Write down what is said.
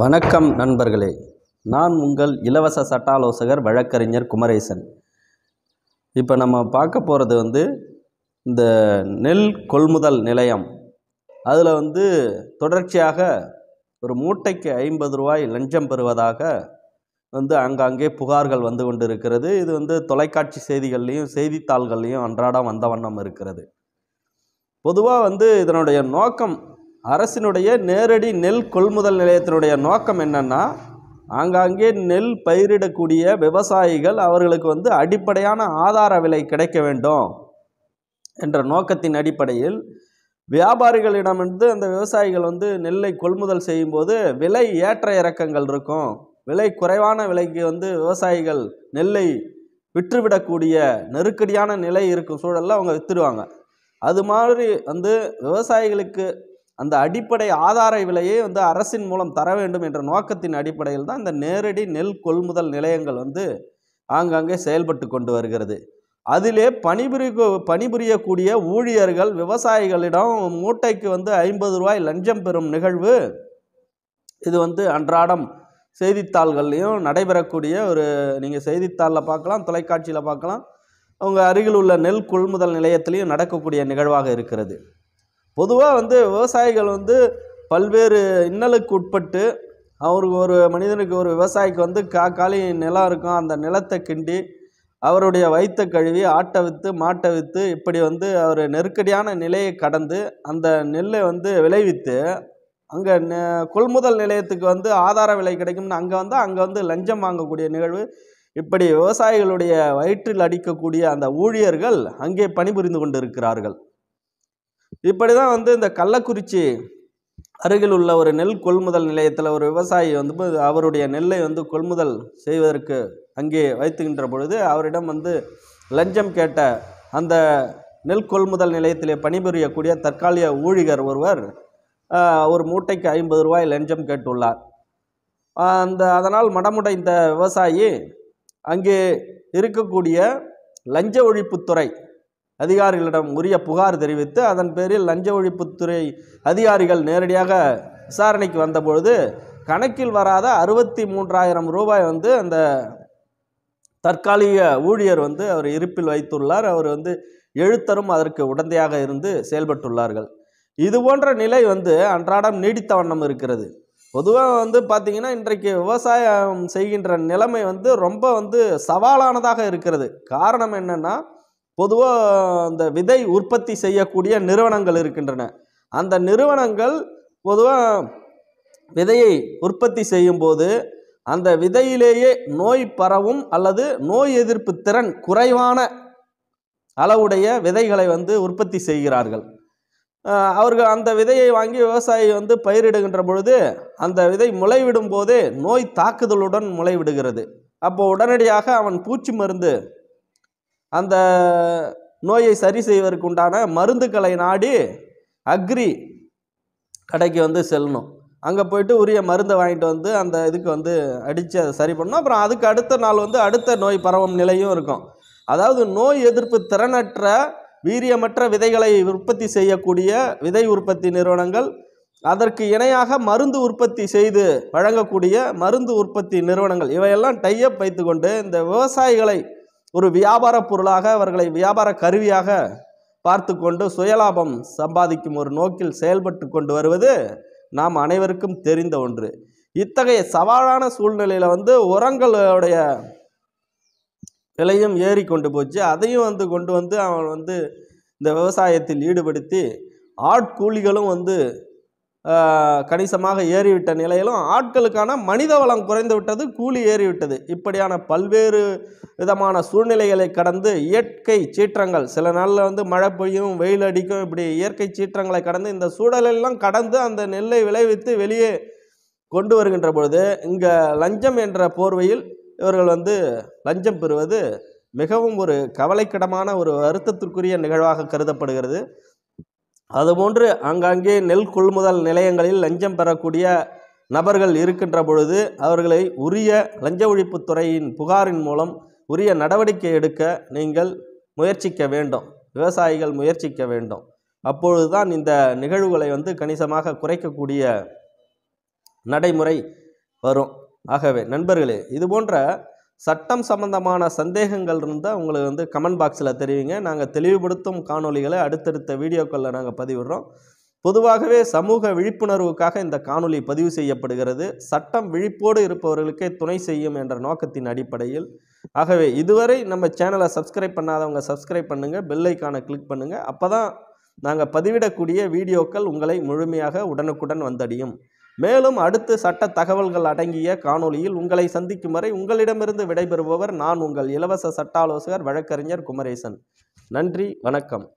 வணக்கம் நண்பர்களே நான் உங்கள் இலவச சட்டாலோசகர் வழக்கறிஞர் குமரேசன் இப்போ நம்ம பார்க்க போகிறது வந்து இந்த நெல் கொள்முதல் நிலையம் அதில் வந்து தொடர்ச்சியாக ஒரு மூட்டைக்கு ஐம்பது ரூபாய் லஞ்சம் பெறுவதாக வந்து அங்காங்கே புகார்கள் வந்து கொண்டு இருக்கிறது இது வந்து தொலைக்காட்சி செய்திகள்லேயும் செய்தித்தாள்கள்லேயும் அன்றாடம் வந்த வண்ணம் இருக்கிறது பொதுவாக வந்து இதனுடைய நோக்கம் அரசினுடைய நேரடி நெல் கொள்முதல் நிலையத்தினுடைய நோக்கம் என்னென்னா ஆங்காங்கே நெல் பயிரிடக்கூடிய விவசாயிகள் அவர்களுக்கு வந்து அடிப்படையான ஆதார விலை கிடைக்க வேண்டும் என்ற நோக்கத்தின் அடிப்படையில் வியாபாரிகளிடமிருந்து அந்த விவசாயிகள் வந்து நெல்லை கொள்முதல் செய்யும்போது விலை ஏற்ற இறக்கங்கள் இருக்கும் விலை குறைவான விலைக்கு வந்து விவசாயிகள் நெல்லை விற்றுவிடக்கூடிய நெருக்கடியான நிலை இருக்கும் சூழலில் அவங்க விற்றுடுவாங்க அது மாதிரி வந்து விவசாயிகளுக்கு அந்த அடிப்படை ஆதார விலையை வந்து அரசின் மூலம் தர வேண்டும் என்ற நோக்கத்தின் அடிப்படையில் தான் இந்த நேரடி நெல் கொள்முதல் நிலையங்கள் வந்து ஆங்காங்கே செயல்பட்டு கொண்டு வருகிறது அதிலே பணிபுரி பணிபுரியக்கூடிய ஊழியர்கள் விவசாயிகளிடம் மூட்டைக்கு வந்து ஐம்பது ரூபாய் லஞ்சம் பெறும் நிகழ்வு இது வந்து அன்றாடம் செய்தித்தாள்கள்லையும் நடைபெறக்கூடிய ஒரு நீங்கள் செய்தித்தாளில் பார்க்கலாம் தொலைக்காட்சியில் பார்க்கலாம் அவங்க அருகில் உள்ள நெல் கொள்முதல் நிலையத்திலையும் நடக்கக்கூடிய நிகழ்வாக இருக்கிறது பொதுவாக வந்து விவசாயிகள் வந்து பல்வேறு இன்னலுக்கு உட்பட்டு அவருக்கு ஒரு மனிதனுக்கு ஒரு விவசாயிக்கு வந்து கா காலி நிலம் இருக்கும் அந்த நிலத்தை கிண்டி அவருடைய வயிற்ற கழுவி ஆட்டை விற்று மாட்டை விற்று இப்படி வந்து அவர் நெருக்கடியான நிலையை கடந்து அந்த நெல்லை வந்து விளைவித்து அங்கே கொள்முதல் நிலையத்துக்கு வந்து ஆதார விலை கிடைக்கும்னு அங்கே வந்து அங்கே வந்து லஞ்சம் வாங்கக்கூடிய நிகழ்வு இப்படி விவசாயிகளுடைய வயிற்றில் அடிக்கக்கூடிய அந்த ஊழியர்கள் அங்கே பணிபுரிந்து கொண்டிருக்கிறார்கள் இப்படி தான் வந்து இந்த கள்ளக்குறிச்சி அருகில் உள்ள ஒரு நெல் கொள்முதல் நிலையத்தில் ஒரு விவசாயி வந்து அவருடைய நெல்லை வந்து கொள்முதல் செய்வதற்கு அங்கே வைத்துகின்ற பொழுது அவரிடம் வந்து லஞ்சம் கேட்ட அந்த நெல் கொள்முதல் நிலையத்தில் பணிபுரியக்கூடிய தற்காலிக ஊழிகர் ஒருவர் ஒரு மூட்டைக்கு ஐம்பது ரூபாய் லஞ்சம் கேட்டுள்ளார் அந்த அதனால் மடமுடைந்த விவசாயி அங்கே இருக்கக்கூடிய லஞ்ச ஒழிப்புத்துறை அதிகாரிகளிடம் உரிய புகார் தெரிவித்து அதன் பேரில் லஞ்ச ஒழிப்புத்துறை அதிகாரிகள் நேரடியாக விசாரணைக்கு வந்தபொழுது கணக்கில் வராத அறுபத்தி மூன்றாயிரம் ரூபாய் வந்து அந்த தற்காலிக ஊழியர் வந்து அவர் இருப்பில் வைத்துள்ளார் அவர் வந்து எழுத்தரும் அதற்கு உடந்தையாக இருந்து செயல்பட்டுள்ளார்கள் இது போன்ற நிலை வந்து அன்றாடம் நீடித்த வண்ணம் இருக்கிறது பொதுவாக வந்து பார்த்திங்கன்னா இன்றைக்கு விவசாயம் செய்கின்ற நிலைமை வந்து ரொம்ப வந்து சவாலானதாக இருக்கிறது காரணம் என்னென்னா பொதுவாக அந்த விதை உற்பத்தி செய்யக்கூடிய நிறுவனங்கள் இருக்கின்றன அந்த நிறுவனங்கள் பொதுவாக விதையை உற்பத்தி செய்யும்போது அந்த விதையிலேயே நோய் பரவும் அல்லது நோய் எதிர்ப்பு திறன் குறைவான அளவுடைய விதைகளை வந்து உற்பத்தி செய்கிறார்கள் அவர்கள் அந்த விதையை வாங்கி விவசாயி வந்து பயிரிடுகின்ற பொழுது அந்த விதை முளைவிடும் போதே நோய் தாக்குதலுடன் முளைவிடுகிறது அப்போ உடனடியாக அவன் பூச்சி மருந்து அந்த நோயை சரி செய்வதற்கு உண்டான மருந்துக்களை நாடி அக்ரி கடைக்கு வந்து செல்லணும் அங்கே போயிட்டு உரிய மருந்தை வாங்கிட்டு வந்து அந்த இதுக்கு வந்து அடித்து அதை சரி பண்ணணும் அப்புறம் அதுக்கு அடுத்த நாள் வந்து அடுத்த நோய் பரவும் நிலையும் இருக்கும் அதாவது நோய் எதிர்ப்பு திறனற்ற வீரியமற்ற விதைகளை உற்பத்தி செய்யக்கூடிய விதை உற்பத்தி நிறுவனங்கள் அதற்கு இணையாக மருந்து உற்பத்தி செய்து வழங்கக்கூடிய மருந்து உற்பத்தி நிறுவனங்கள் இவையெல்லாம் டையப் வைத்துக்கொண்டு இந்த விவசாயிகளை ஒரு வியாபார பொருளாக அவர்களை வியாபார கருவியாக பார்த்து கொண்டு சுயலாபம் சம்பாதிக்கும் ஒரு நோக்கில் செயல்பட்டு கொண்டு வருவது நாம் அனைவருக்கும் தெரிந்த ஒன்று இத்தகைய சவாலான சூழ்நிலையில் வந்து உரங்களுடைய விலையும் ஏறி கொண்டு போச்சு அதையும் வந்து கொண்டு வந்து அவன் வந்து இந்த விவசாயத்தில் ஈடுபடுத்தி ஆட்கூலிகளும் வந்து கணிசமாக ஏறிவிட்ட நிலையிலும் ஆட்களுக்கான மனித வளம் குறைந்து விட்டது கூலி ஏறிவிட்டது இப்படியான பல்வேறு விதமான சூழ்நிலைகளை கடந்து இயற்கை சீற்றங்கள் சில நாளில் வந்து மழை பெய்யும் வெயில் அடிக்கும் இப்படி இயற்கை சீற்றங்களை கடந்து இந்த சூழலெல்லாம் கடந்து அந்த நெல்லை விளைவித்து வெளியே கொண்டு வருகின்ற பொழுது இங்கே லஞ்சம் என்ற போர்வையில் இவர்கள் வந்து லஞ்சம் பெறுவது மிகவும் ஒரு கவலைக்கிடமான ஒரு வருத்தத்திற்குரிய நிகழ்வாக கருதப்படுகிறது அதுபோன்று அங்காங்கே நெல் கொள்முதல் நிலையங்களில் லஞ்சம் பெறக்கூடிய நபர்கள் இருக்கின்ற பொழுது அவர்களை உரிய லஞ்ச ஒழிப்புத்துறையின் புகாரின் மூலம் உரிய நடவடிக்கை எடுக்க நீங்கள் முயற்சிக்க வேண்டும் விவசாயிகள் முயற்சிக்க வேண்டும் அப்பொழுது தான் இந்த நிகழ்வுகளை வந்து கணிசமாக குறைக்கக்கூடிய நடைமுறை வரும் ஆகவே நண்பர்களே இது போன்ற சட்டம் சம்பந்தமான சந்தேகங்கள் இருந்தால் உங்களுக்கு வந்து கமெண்ட் பாக்ஸில் தெரிவிங்க நாங்கள் தெளிவுபடுத்தும் காணொலிகளை அடுத்தடுத்த வீடியோக்களில் நாங்கள் பதிவிடுறோம் பொதுவாகவே சமூக விழிப்புணர்வுக்காக இந்த காணொலி பதிவு செய்யப்படுகிறது சட்டம் விழிப்போடு இருப்பவர்களுக்கே துணை செய்யும் என்ற நோக்கத்தின் அடிப்படையில் ஆகவே இதுவரை நம்ம சேனலை சப்ஸ்கிரைப் பண்ணாதவங்க சப்ஸ்கிரைப் பண்ணுங்கள் பெல்லைக்கான கிளிக் பண்ணுங்கள் அப்போ தான் நாங்கள் பதிவிடக்கூடிய வீடியோக்கள் உங்களை முழுமையாக உடனுக்குடன் வந்தடையும் மேலும் அடுத்து சட்ட தகவல்கள் அடங்கிய காணொலியில் உங்களை சந்திக்கும் வரை உங்களிடமிருந்து விடைபெறுபவர் நான் உங்கள் இலவச சட்ட ஆலோசகர் வழக்கறிஞர் குமரேசன் நன்றி வணக்கம்